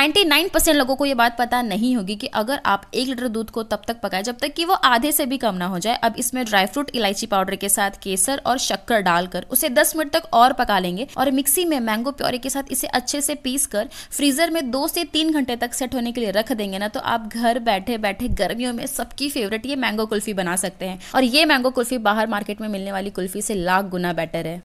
99% लोगों को ये बात पता नहीं होगी कि अगर आप एक लीटर दूध को तब तक पकाएं जब तक कि वो आधे से भी कम ना हो जाए अब इसमें ड्राई फ्रूट इलायची पाउडर के साथ केसर और शक्कर डालकर उसे 10 मिनट तक और पका लेंगे और मिक्सी में मैंगो प्योरे के साथ इसे अच्छे से पीस कर फ्रीजर में दो से तीन घंटे तक सेट होने के लिए रख देंगे ना तो आप घर बैठे बैठे गर्मियों में सबकी फेवरेट ये मैंगो कुल्फी बना सकते हैं और ये मैंगो कुल्फी बाहर मार्केट में मिलने वाली कुल्फी से लाख गुना बेटर है